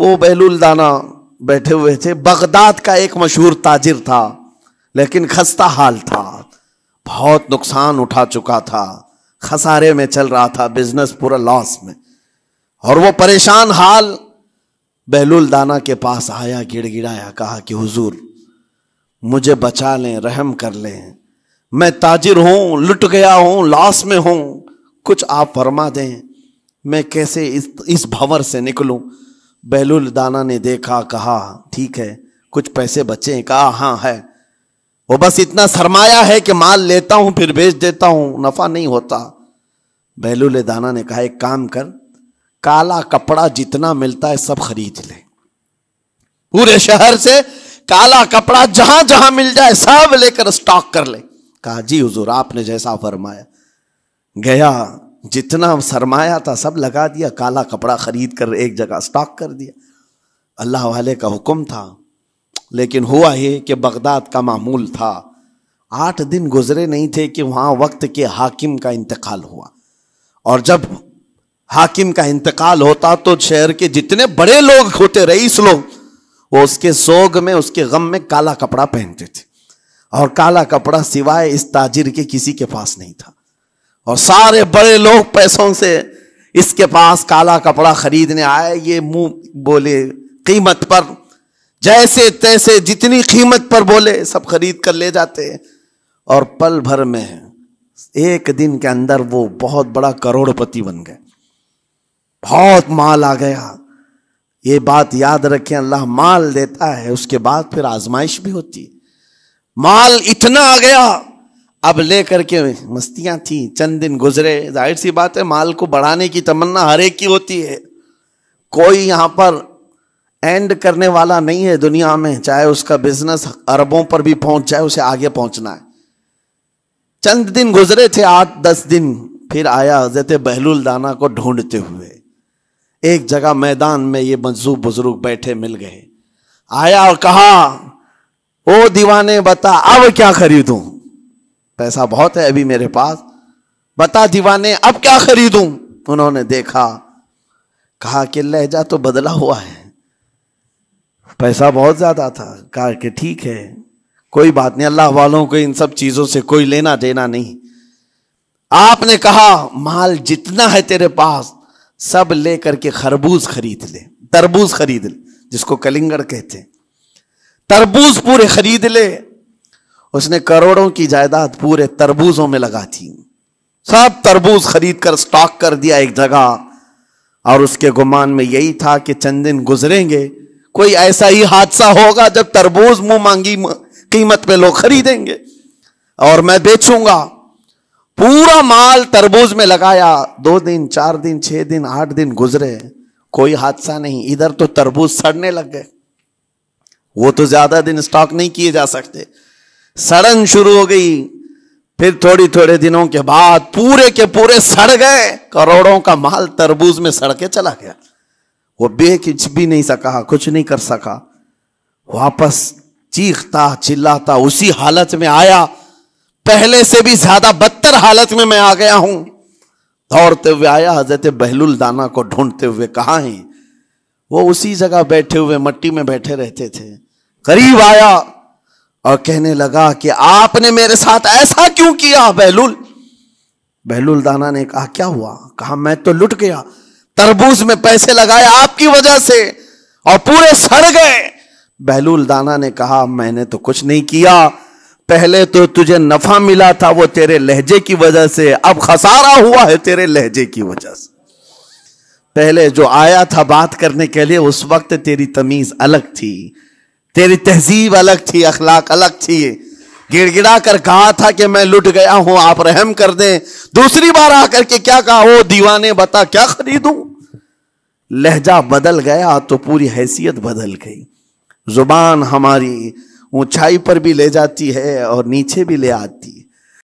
वो बहलुल दाना बैठे हुए थे बगदाद का एक मशहूर ताजिर था लेकिन खस्ता हाल था बहुत नुकसान उठा चुका था खसारे में चल रहा था बिजनेस पूरा लॉस में और वो परेशान हाल बहलुल दाना के पास आया गिड़गिड़ाया कहा कि हुजूर मुझे बचा लें रहम कर लें मैं ताजिर हूं लुट गया हूं लॉस में हूं कुछ आप फरमा दें मैं कैसे इस इस भंवर से निकलूं बहलुल दाना ने देखा कहा ठीक है कुछ पैसे बचे हैं कहा हाँ है वो बस इतना सरमाया है कि माल लेता हूं फिर बेच देता हूं नफा नहीं होता बहलुल दाना ने कहा एक काम कर काला कपड़ा जितना मिलता है सब खरीद ले पूरे शहर से काला कपड़ा जहां जहां मिल जाए सब लेकर स्टॉक कर ले कहा जी हजूर आपने जैसा फरमाया गया जितना सरमाया था सब लगा दिया काला कपड़ा खरीद कर एक जगह स्टॉक कर दिया अल्लाह वाले का हुक्म था लेकिन हुआ ये कि बगदाद का मामूल था आठ दिन गुजरे नहीं थे कि वहाँ वक्त के हाकिम का इंतकाल हुआ और जब हाकिम का इंतकाल होता तो शहर के जितने बड़े लोग होते रईस लोग वो उसके सोग में उसके गम में काला कपड़ा पहनते थे और काला कपड़ा सिवाय इस ताजिर के किसी के पास नहीं था और सारे बड़े लोग पैसों से इसके पास काला कपड़ा खरीदने आए ये मुंह बोले कीमत पर जैसे तैसे जितनी कीमत पर बोले सब खरीद कर ले जाते और पल भर में एक दिन के अंदर वो बहुत बड़ा करोड़पति बन गए बहुत माल आ गया ये बात याद रखें अल्लाह माल देता है उसके बाद फिर आजमाइश भी होती माल इतना आ गया अब ले करके मस्तियां थी चंद दिन गुजरे जाहिर सी बात है माल को बढ़ाने की तमन्ना हर एक की होती है कोई यहां पर एंड करने वाला नहीं है दुनिया में चाहे उसका बिजनेस अरबों पर भी पहुंच जाए उसे आगे पहुंचना है चंद दिन गुजरे थे आठ दस दिन फिर आया जैसे बहलुल दाना को ढूंढते हुए एक जगह मैदान में ये मंजूब बुजुर्ग बैठे मिल गए आया और कहा ओ दीवाने बता अब क्या खरीदूं पैसा बहुत है अभी मेरे पास बता दीवाने अब क्या खरीदूं उन्होंने देखा कहा कि लहजा तो बदला हुआ है पैसा बहुत ज्यादा था कहा कि ठीक है कोई बात नहीं अल्लाह वालों को इन सब चीजों से कोई लेना देना नहीं आपने कहा माल जितना है तेरे पास सब लेकर के खरबूज खरीद ले तरबूज खरीद ले जिसको कलिंगड़ कहते हैं तरबूज पूरे खरीद ले उसने करोड़ों की जायदाद पूरे तरबूजों में लगा दी सब तरबूज खरीद कर स्टॉक कर दिया एक जगह और उसके गुमान में यही था कि चंद दिन गुजरेंगे कोई ऐसा ही हादसा होगा जब तरबूज मुंह मांगी कीमत पे लोग खरीदेंगे और मैं बेचूंगा पूरा माल तरबूज में लगाया दो दिन चार दिन छह दिन आठ दिन गुजरे कोई हादसा नहीं इधर तो तरबूज सड़ने लग गए वो तो ज्यादा दिन स्टॉक नहीं किए जा सकते सड़न शुरू हो गई फिर थोड़ी थोड़े दिनों के बाद पूरे के पूरे सड़ गए करोड़ों का माल तरबूज में सड़ के चला गया वो बेच भी नहीं सका कुछ नहीं कर सका वापस चीखता चिल्लाता उसी हालत में आया पहले से भी ज्यादा बदतर हालत में मैं आ गया हूं दौड़ते हुए आया हजरत बहलुल दाना को ढूंढते हुए कहा है वो उसी जगह बैठे हुए मट्टी में बैठे रहते थे करीब आया और कहने लगा कि आपने मेरे साथ ऐसा क्यों किया बहलूल बहलूल दाना ने कहा क्या हुआ कहा मैं तो लुट गया तरबूज में पैसे लगाए आपकी वजह से और पूरे सड़ गए बहलूल दाना ने कहा मैंने तो कुछ नहीं किया पहले तो तुझे नफा मिला था वो तेरे लहजे की वजह से अब खसारा हुआ है तेरे लहजे की वजह से पहले जो आया था बात करने के लिए उस वक्त तेरी तमीज अलग थी तेरी तहजीब अलग थी अखलाक अलग थी गिड़गिड़ा कर कहा था कि मैं लुट गया हूं आप रहम कर दें दूसरी बार आकर के क्या कहा वो दीवाने बता क्या खरीदू लहजा बदल गया तो पूरी हैसियत बदल गई जुबान हमारी ऊंचाई पर भी ले जाती है और नीचे भी ले आती है